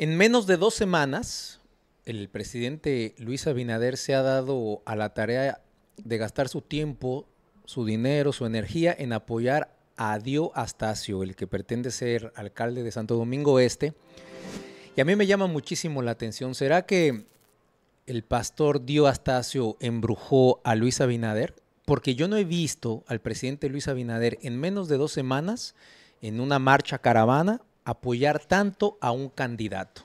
En menos de dos semanas, el presidente Luis Abinader se ha dado a la tarea de gastar su tiempo, su dinero, su energía en apoyar a Dio Astacio, el que pretende ser alcalde de Santo Domingo Este. Y a mí me llama muchísimo la atención, ¿será que el pastor Dio Astacio embrujó a Luis Abinader? Porque yo no he visto al presidente Luis Abinader en menos de dos semanas en una marcha caravana apoyar tanto a un candidato.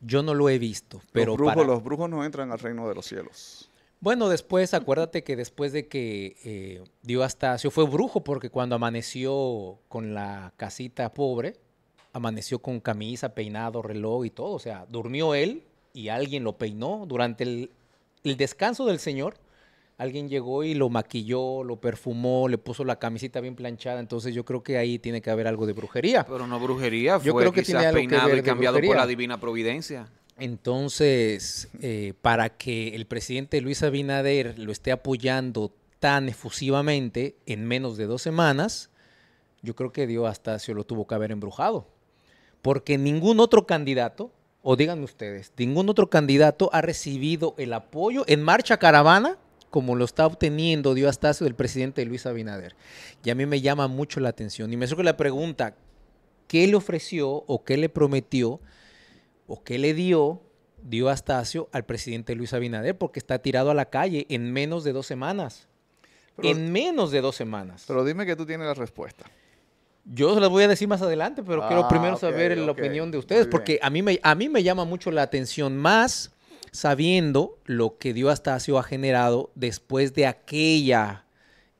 Yo no lo he visto, pero los brujos, los brujos no entran al reino de los cielos. Bueno, después, acuérdate que después de que eh, dio hasta, Astacio, fue brujo porque cuando amaneció con la casita pobre, amaneció con camisa, peinado, reloj y todo. O sea, durmió él y alguien lo peinó durante el descanso del Señor alguien llegó y lo maquilló, lo perfumó, le puso la camisita bien planchada. Entonces yo creo que ahí tiene que haber algo de brujería. Pero no brujería, fue yo creo que tiene peinado que y cambiado por la divina providencia. Entonces, eh, para que el presidente Luis Abinader lo esté apoyando tan efusivamente en menos de dos semanas, yo creo que Dios hasta se lo tuvo que haber embrujado. Porque ningún otro candidato, o díganme ustedes, ningún otro candidato ha recibido el apoyo en marcha caravana como lo está obteniendo dio Astacio del presidente Luis Abinader. Y a mí me llama mucho la atención. Y me surge la pregunta, ¿qué le ofreció o qué le prometió o qué le dio dio Astacio al presidente Luis Abinader? Porque está tirado a la calle en menos de dos semanas. en menos de dos semanas. Pero dime que tú tienes la respuesta. Yo se las voy a decir más adelante, pero quiero ah, primero saber la opinión de ustedes, porque a mí me llama mucho la atención más sabiendo lo que Dios Astacio ha generado después de aquella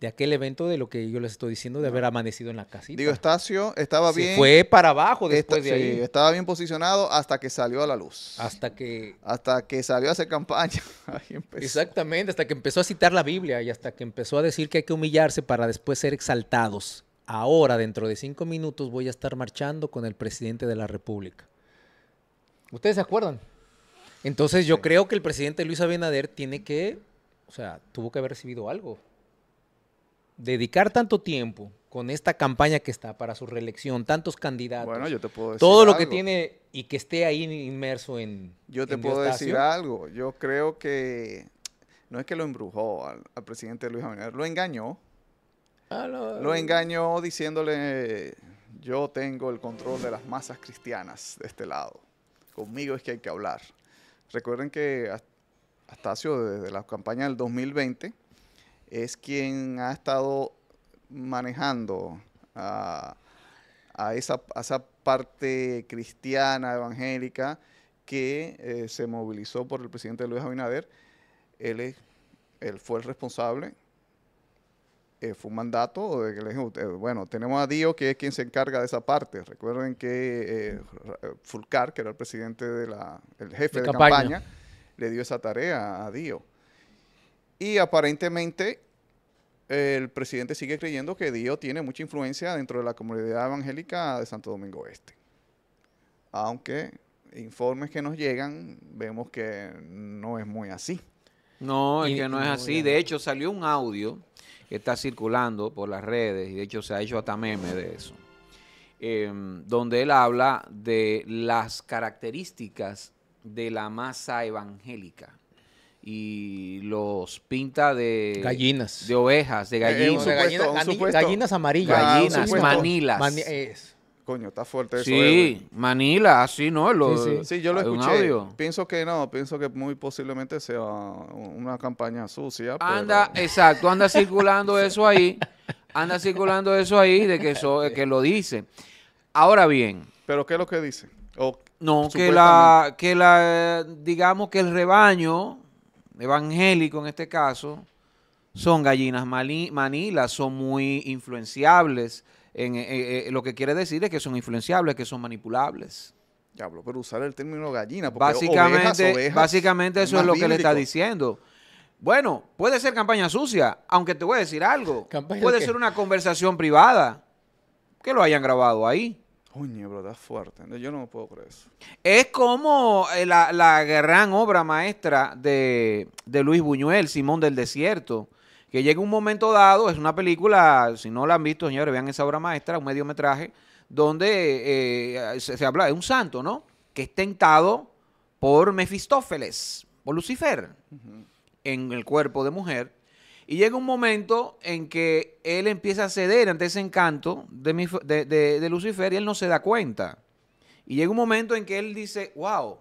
de aquel evento de lo que yo les estoy diciendo de haber ah. amanecido en la casita. Digo, Estacio estaba bien. Fue para abajo después de ahí. estaba bien posicionado hasta que salió a la luz. Hasta que. Hasta que salió a hacer campaña. Exactamente, hasta que empezó a citar la Biblia y hasta que empezó a decir que hay que humillarse para después ser exaltados. Ahora, dentro de cinco minutos, voy a estar marchando con el presidente de la República. ¿Ustedes se acuerdan? Entonces yo creo que el presidente Luis Abinader tiene que, o sea, tuvo que haber recibido algo. Dedicar tanto tiempo con esta campaña que está para su reelección, tantos candidatos. yo Todo lo que tiene y que esté ahí inmerso en. Yo te puedo decir algo. Yo creo que no es que lo embrujó al, presidente Luis Abinader, lo engañó. Ah, lo engañó diciéndole: Yo tengo el control de las masas cristianas de este lado. Conmigo es que hay que hablar. Recuerden que Astacio, desde la campaña del 2020, es quien ha estado manejando a, esa, parte cristiana, evangélica, que eh, se movilizó por el presidente Luis Abinader. él fue el responsable eh, fue un mandato de que eh, bueno, tenemos a Dio, que es quien se encarga de esa parte. Recuerden que eh, Fulcar, que era el presidente de la, el jefe de, campaña. le dio esa tarea a Dio. Y aparentemente el presidente sigue creyendo que Dio tiene mucha influencia dentro de la comunidad evangélica de Santo Domingo Este. Aunque informes que nos llegan, vemos que no es muy así. No, es que no es así. De hecho, salió un audio que está circulando por las redes, y de hecho se ha hecho hasta meme de eso, em, donde él habla de las características de la masa evangélica y los pinta de gallinas, de ovejas, de eh, eh, gallinas, gallinas, amarillas, gallinas, manilas. Coño, está fuerte eso. Sí, Manila, así, ¿no? Lo, sí, sí. yo lo escuché. Pienso que no, pienso que muy posiblemente sea una campaña sucia. Anda, exacto, anda circulando eso ahí. Anda circulando eso ahí de que, eso, que lo dice. Ahora bien. ¿Pero qué es lo que dice? no, que la, que la, digamos que el rebaño evangélico en este caso, son gallinas manila, son muy influenciables eh, eh, eh, lo que quiere decir es que son influenciables, que son manipulables. Diablo, pero usar el término gallina, porque básicamente, básicamente eso es, lo que le está diciendo. Bueno, puede ser campaña sucia, aunque te voy a decir algo. Puede ser una conversación privada que lo hayan grabado ahí. Uy, bro, está fuerte. Yo no puedo creer eso. Es como la, la gran obra maestra de, de Luis Buñuel, Simón del Desierto que llega un momento dado, es una película, si no la han visto, señores, vean esa obra maestra, un mediometraje, donde eh, se, habla de un santo, ¿no? Que es tentado por Mefistófeles, por Lucifer, en el cuerpo de mujer. Y llega un momento en que él empieza a ceder ante ese encanto de, de Lucifer y él no se da cuenta. Y llega un momento en que él dice, wow,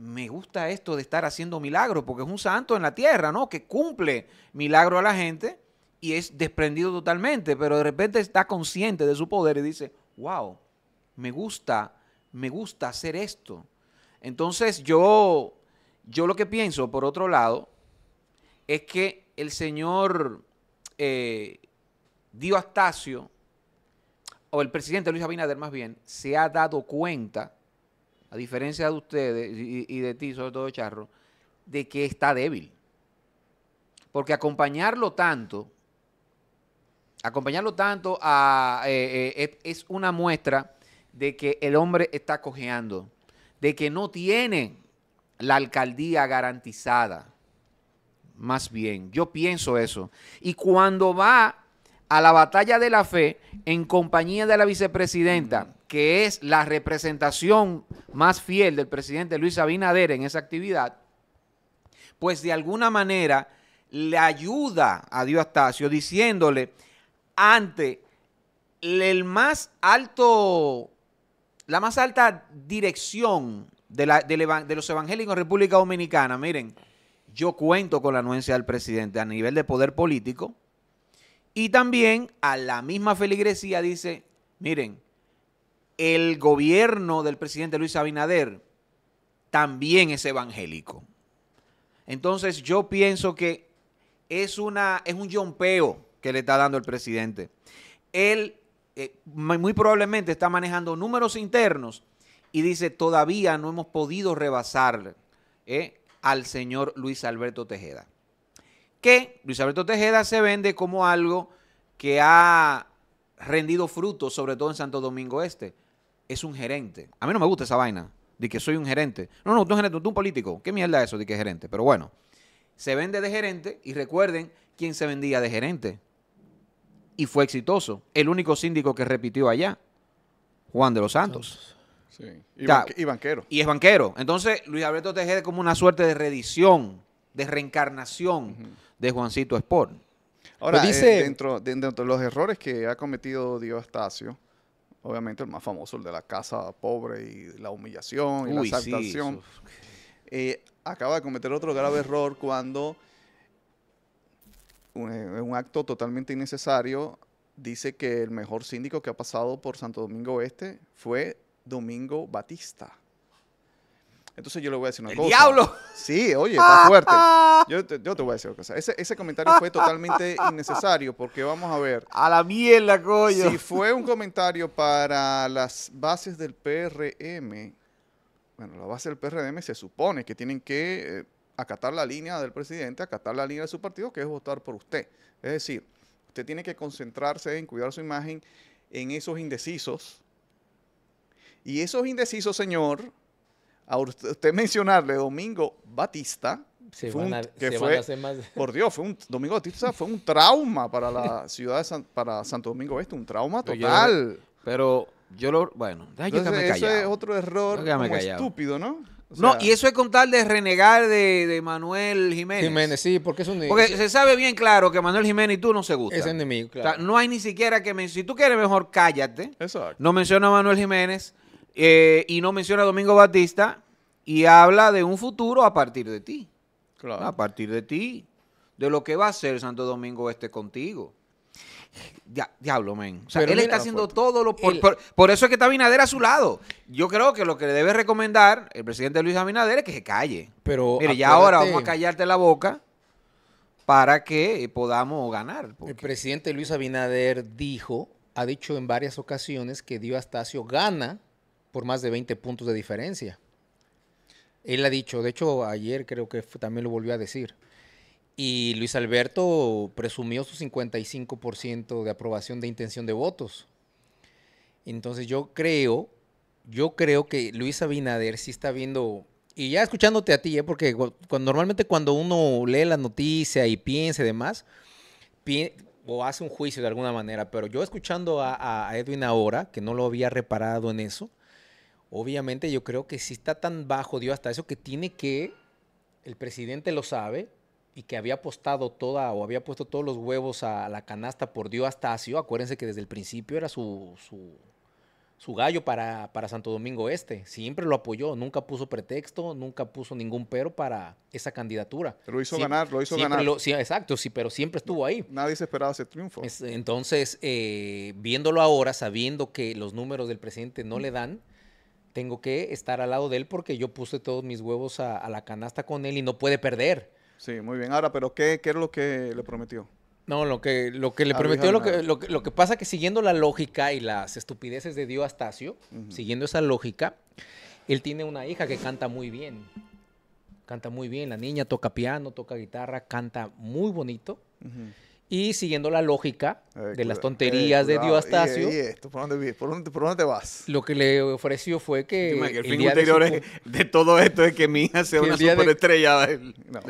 me gusta esto de estar haciendo milagros, porque es un santo en la tierra, ¿no? Que cumple milagro a la gente y es desprendido totalmente, pero de repente está consciente de su poder y dice, wow, me gusta, me gusta hacer esto. Entonces yo, yo lo que pienso, por otro lado, es que el señor eh, Dio Astacio, o el presidente Luis Abinader más bien, se ha dado cuenta a diferencia de ustedes y, de ti, sobre todo Charro, de que está débil. Porque acompañarlo tanto, acompañarlo tanto a, eh, eh, es una muestra de que el hombre está cojeando, de que no tiene la alcaldía garantizada. Más bien, yo pienso eso. Y cuando va a la batalla de la fe en compañía de la vicepresidenta, que es la representación más fiel del presidente Luis Abinader en esa actividad, pues de alguna manera le ayuda a Astacio diciéndole ante el más alto, la más alta dirección de, de, los evangélicos República Dominicana, miren, yo cuento con la anuencia del presidente a nivel de poder político y también a la misma feligresía dice, miren, el gobierno del presidente Luis Abinader también es evangélico. Entonces yo pienso que es, una, es un yompeo que le está dando el presidente. Él eh, muy probablemente está manejando números internos y dice, todavía no hemos podido rebasar eh, al señor Luis Alberto Tejeda. Que Luis Alberto Tejeda se vende como algo que ha rendido frutos, sobre todo en Santo Domingo Este es un gerente. A mí no me gusta esa vaina de que soy un gerente. No, no, tú un gerente, tú un político. ¿Qué mierda eso de que es gerente? Pero bueno, se vende de gerente y recuerden quién se vendía de gerente. Y fue exitoso. El único síndico que repitió allá, Juan de los Santos. Sí. Y, banquero. Y es banquero. Entonces, Luis Alberto Tejeda es como una suerte de redición, de reencarnación de Juancito Sport. Ahora, dice, eh, dentro, de los errores que ha cometido Dios Astacio, obviamente el más famoso, el de la casa pobre y la humillación y la exaltación, eh, acaba de cometer otro grave error cuando en eh, un acto totalmente innecesario dice que el mejor síndico que ha pasado por Santo Domingo Este fue Domingo Batista. Entonces yo le voy a decir una ¡El cosa. ¡Diablo! Sí, oye, está fuerte. Yo te, voy a decir una cosa. Ese, comentario fue totalmente innecesario porque vamos a ver. A la mierda, coño. Si fue un comentario para las bases del PRM, bueno, la base del PRM se supone que tienen que eh, acatar la línea del presidente, acatar la línea de su partido, que es votar por usted. Es decir, usted tiene que concentrarse en cuidar su imagen en esos indecisos. Y esos indecisos, señor, a usted mencionarle Domingo Batista, que fue, por Dios, fue un Domingo Batista fue un trauma para la ciudad de para Santo Domingo Este, un trauma total. pero yo, lo, bueno, eso es otro error estúpido, ¿no? no, y eso es con tal de renegar de, Manuel Jiménez. Jiménez, sí, porque es un Porque se sabe bien claro que Manuel Jiménez y tú no se gustan. Es enemigo, claro. no hay ni siquiera que... Me, si tú quieres mejor, cállate. Exacto. No menciona a Manuel Jiménez. Eh, y no menciona a Domingo Batista y habla de un futuro a partir de ti. Claro. A partir de ti, de lo que va a ser Santo Domingo Este contigo. diablo, men. O sea, él está haciendo todo lo... Por, por, eso es que está Abinader a su lado. Yo creo que lo que le debe recomendar el presidente Luis Abinader es que se calle. Pero Mire, ya ahora vamos a callarte la boca para que podamos ganar. El presidente Luis Abinader dijo, ha dicho en varias ocasiones que Dios Astacio gana por más de 20 puntos de diferencia. Él ha dicho, de hecho ayer creo que también lo volvió a decir. Y Luis Alberto presumió su 55% de aprobación de intención de votos. Entonces yo creo, yo creo que Luis Abinader sí está viendo, y ya escuchándote a ti, ¿eh? porque cuando, normalmente cuando uno lee la noticia y piensa y demás, o hace un juicio de alguna manera, pero yo escuchando a Edwin ahora, que no lo había reparado en eso, obviamente yo creo que si está tan bajo, Dios hasta eso que tiene que, el presidente lo sabe, y que había apostado toda o había puesto todos los huevos a la canasta por hasta Astacio, acuérdense que desde el principio era su, su, su gallo para, para, Santo Domingo Este. Siempre lo apoyó, nunca puso pretexto, nunca puso ningún pero para esa candidatura. Lo hizo ganar, lo hizo ganar. sí, exacto, sí, pero siempre estuvo ahí. Nadie se esperaba ese triunfo. entonces, eh, viéndolo ahora, sabiendo que los números del presidente no le dan, tengo que estar al lado de él porque yo puse todos mis huevos a, la canasta con él y no puede perder. Sí, muy bien. Ahora, pero ¿qué, qué es lo que le prometió? No, lo que, lo que le ah, prometió, lo que, lo, es que pasa que siguiendo la lógica y las estupideces de Dio Astacio, siguiendo esa lógica, él tiene una hija que canta muy bien. Canta muy bien, la niña toca piano, toca guitarra, canta muy bonito. Y siguiendo la lógica eh, de las tonterías eh, de Dios Astacio. ¿por, dónde, ¿por, dónde, te vas? Lo que le ofreció fue que. el, fin ulterior de, todo esto es que mi hija sea una superestrella del, no,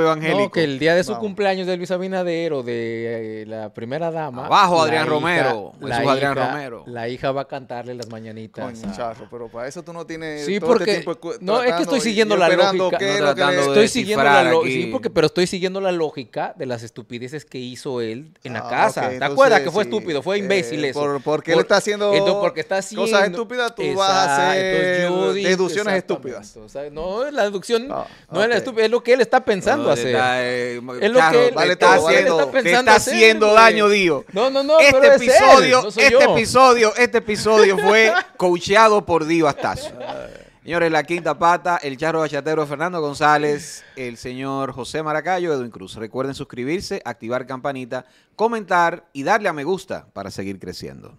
evangélico. que el día de su cumpleaños de Luis Abinader de eh, la primera dama. bajo Adrián Romero. La hija, La hija va a cantarle las mañanitas. pero para eso tú no tienes. Sí, este porque. no, es que estoy siguiendo la lógica. estoy siguiendo la pero estoy siguiendo la lógica de las estupideces que hizo él en la ah, casa. ¿Te acuerdas que fue estúpido? Fue eh, imbécil eso. porque él está haciendo, cosas estúpidas, tú vas a hacer deducciones estúpidas. no, la deducción no es la estúpida, es lo que él está pensando hacer. Eh, es lo que él, está, haciendo, está haciendo daño, Dio. No, no, no, este episodio, este episodio, este episodio fue coacheado por Dio Astacio. Señores, la quinta pata, el charro bachatero Fernando González, el señor José Maracayo, Edwin Cruz. Recuerden suscribirse, activar campanita, comentar y darle a me gusta para seguir creciendo.